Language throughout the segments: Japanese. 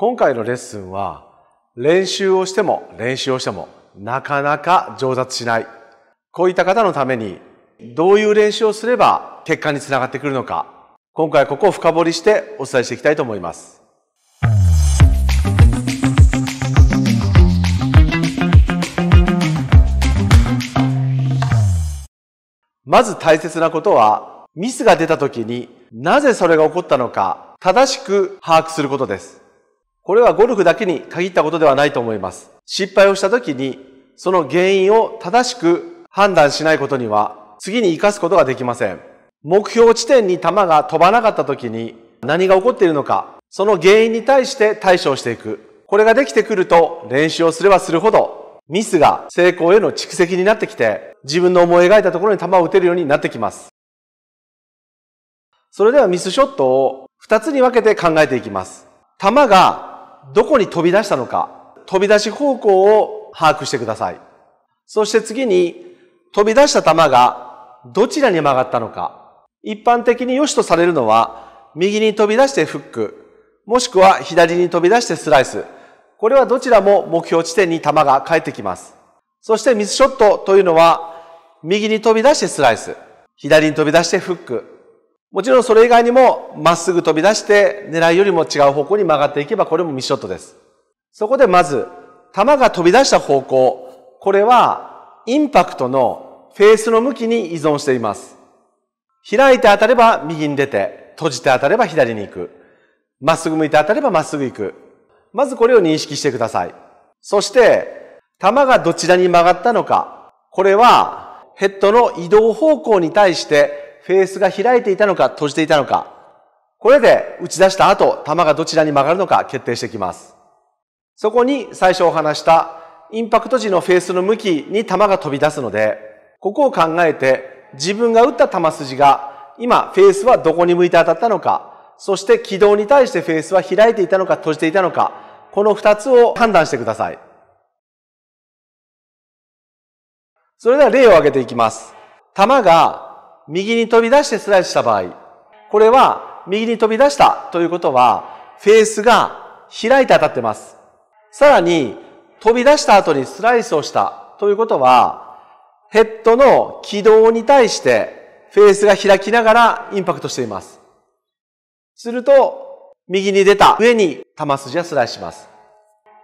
今回のレッスンは練習をしても練習をしてもなかなか上達しない。こういった方のためにどういう練習をすれば結果につながってくるのか、今回ここを深掘りしてお伝えしていきたいと思います。まず大切なことは、ミスが出た時になぜそれが起こったのか正しく把握することです。これはゴルフだけに限ったことではないと思います。失敗をした時に、その原因を正しく判断しないことには、次に活かすことができません。目標地点に球が飛ばなかった時に、何が起こっているのか、その原因に対して対処をしていく。これができてくると、練習をすればするほど、ミスが成功への蓄積になってきて、自分の思い描いたところに球を打てるようになってきます。それではミスショットを2つに分けて考えていきます。球がどこに飛び出したのか、飛び出し方向を把握してください。そして次に、飛び出した球がどちらに曲がったのか。一般的に良しとされるのは、右に飛び出してフック、もしくは左に飛び出してスライス。これはどちらも目標地点に球が返ってきます。そしてミスショットというのは、右に飛び出してスライス、左に飛び出してフック、もちろんそれ以外にもまっすぐ飛び出して狙いよりも違う方向に曲がっていけばこれもミッショットです。そこでまず球が飛び出した方向、これはインパクトのフェースの向きに依存しています。開いて当たれば右に出て、閉じて当たれば左に行く。まっすぐ向いて当たればまっすぐ行く。まずこれを認識してください。そして、球がどちらに曲がったのか。これはヘッドの移動方向に対してフェースが開いていたのか閉じていたのか、これで打ち出した後、球がどちらに曲がるのか決定してきます。そこに最初お話したインパクト時のフェースの向きに球が飛び出すので、ここを考えて自分が打った球筋が今フェースはどこに向いて当たったのか、そして軌道に対してフェースは開いていたのか閉じていたのか、この2つを判断してください。それでは例を挙げていきます。球が右に飛び出してスライスした場合、これは右に飛び出したということは、フェースが開いて当たってます。さらに、飛び出した後にスライスをしたということは、ヘッドの軌道に対してフェースが開きながらインパクトしています。すると、右に出た上に球筋はスライスします。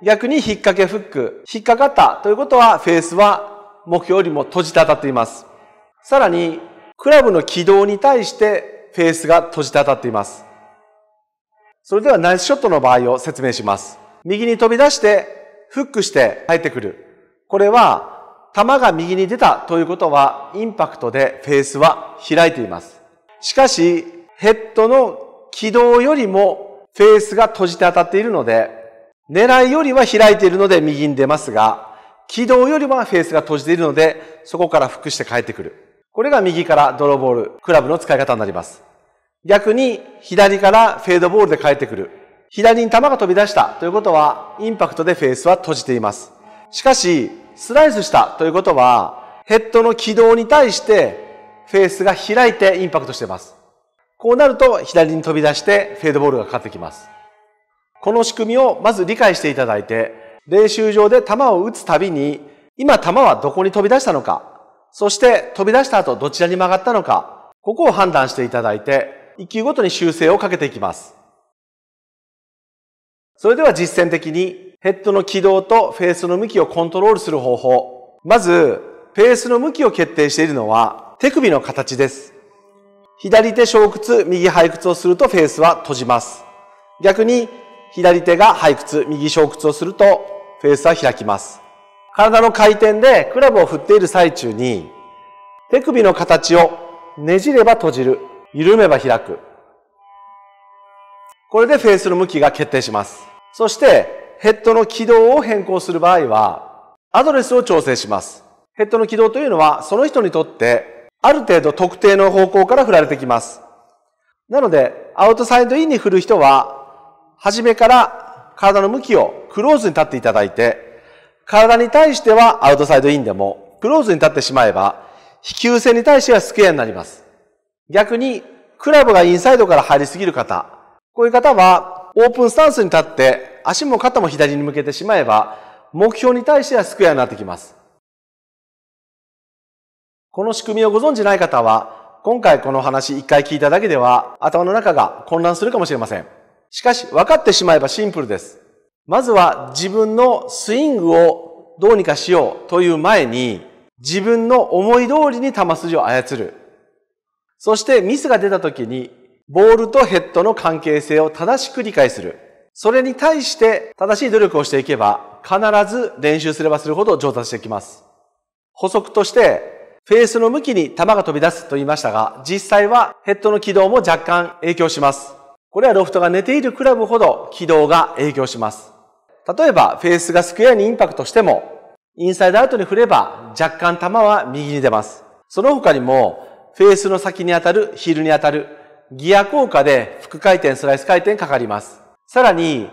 逆に引っ掛けフック、引っかかったということはフェースは目標よりも閉じて当たっています。さらにクラブの軌道に対してフェースが閉じて当たっています。それではナイスショットの場合を説明します。右に飛び出してフックして入ってくる。これは球が右に出たということはインパクトでフェースは開いています。しかしヘッドの軌道よりもフェースが閉じて当たっているので狙いよりは開いているので右に出ますが軌道よりはフェースが閉じているのでそこからフックして帰ってくる。これが右からドローボール、クラブの使い方になります。逆に左からフェードボールで返ってくる。左に球が飛び出したということは、インパクトでフェースは閉じています。しかし、スライスしたということは、ヘッドの軌道に対してフェースが開いてインパクトしています。こうなると左に飛び出してフェードボールがかかってきます。この仕組みをまず理解していただいて、練習場で球を打つたびに、今球はどこに飛び出したのか、そして飛び出した後どちらに曲がったのか、ここを判断していただいて、1球ごとに修正をかけていきます。それでは実践的にヘッドの軌道とフェースの向きをコントロールする方法。まず、フェースの向きを決定しているのは手首の形です。左手小屈、右背屈をするとフェースは閉じます。逆に左手が背屈、右小屈をするとフェースは開きます。体の回転でクラブを振っている最中に、手首の形をねじれば閉じる、緩めば開く。これでフェースの向きが決定します。そして、ヘッドの軌道を変更する場合は、アドレスを調整します。ヘッドの軌道というのは、その人にとって、ある程度特定の方向から振られてきます。なので、アウトサイドインに振る人は、初めから体の向きをクローズに立っていただいて、体に対してはアウトサイドインでも、クローズに立ってしまえば、飛球線に対してはスクエアになります。逆に、クラブがインサイドから入りすぎる方、こういう方は、オープンスタンスに立って、足も肩も左に向けてしまえば、目標に対してはスクエアになってきます。この仕組みをご存知ない方は、今回この話一回聞いただけでは、頭の中が混乱するかもしれません。しかし、分かってしまえばシンプルです。まずは自分のスイングをどうにかしようという前に、自分の思い通りに球筋を操る。そしてミスが出た時に、ボールとヘッドの関係性を正しく理解する。それに対して正しい努力をしていけば、必ず練習すればするほど上達していきます。補足として、フェースの向きに球が飛び出すと言いましたが、実際はヘッドの軌道も若干影響します。これはロフトが寝ているクラブほど軌道が影響します。例えば、フェースがスクエアにインパクトしても、インサイドアウトに振れば、若干球は右に出ます。その他にも、フェースの先に当たる、ヒールに当たる、ギア効果で副回転、スライス回転かかります。さらに、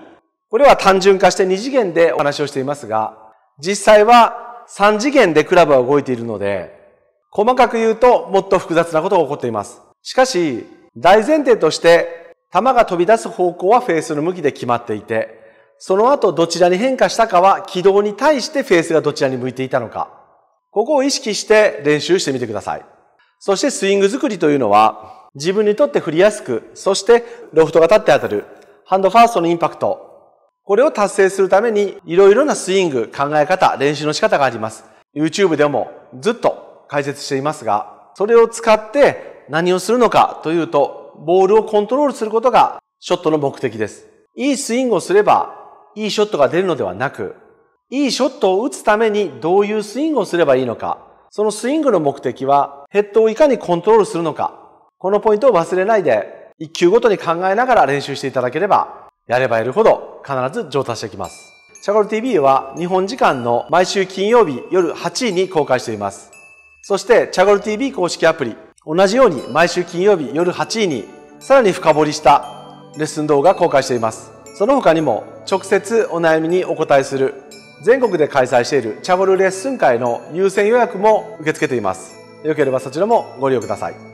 これは単純化して2次元でお話をしていますが、実際は3次元でクラブは動いているので、細かく言うともっと複雑なことが起こっています。しかし、大前提として、球が飛び出す方向はフェースの向きで決まっていて、その後どちらに変化したかは軌道に対してフェースがどちらに向いていたのか。ここを意識して練習してみてください。そしてスイング作りというのは自分にとって振りやすく、そしてロフトが立って当たる、ハンドファーストのインパクト。これを達成するためにいろいろなスイング、考え方、練習の仕方があります。YouTube でもずっと解説していますが、それを使って何をするのかというと、ボールをコントロールすることがショットの目的です。いいスイングをすればいいショットが出るのではなく、いいショットを打つためにどういうスイングをすればいいのか、そのスイングの目的はヘッドをいかにコントロールするのか、このポイントを忘れないで、一球ごとに考えながら練習していただければ、やればやるほど必ず上達してきます。シャゴル TV は日本時間の毎週金曜日夜8時に公開しています。そして、チャゴル TV 公式アプリ、同じように毎週金曜日夜8時に、さらに深掘りしたレッスン動画公開しています。その他にも、直接お悩みにお答えする全国で開催しているチャボルレッスン会の優先予約も受け付けていますよければそちらもご利用ください